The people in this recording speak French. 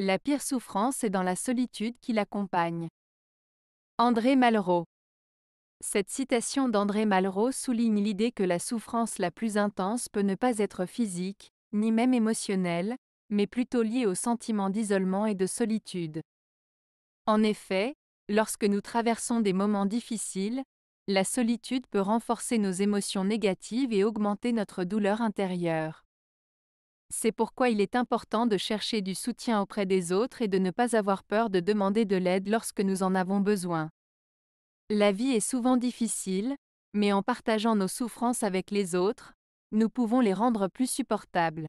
La pire souffrance est dans la solitude qui l'accompagne. André Malraux Cette citation d'André Malraux souligne l'idée que la souffrance la plus intense peut ne pas être physique, ni même émotionnelle, mais plutôt liée au sentiment d'isolement et de solitude. En effet, lorsque nous traversons des moments difficiles, la solitude peut renforcer nos émotions négatives et augmenter notre douleur intérieure. C'est pourquoi il est important de chercher du soutien auprès des autres et de ne pas avoir peur de demander de l'aide lorsque nous en avons besoin. La vie est souvent difficile, mais en partageant nos souffrances avec les autres, nous pouvons les rendre plus supportables.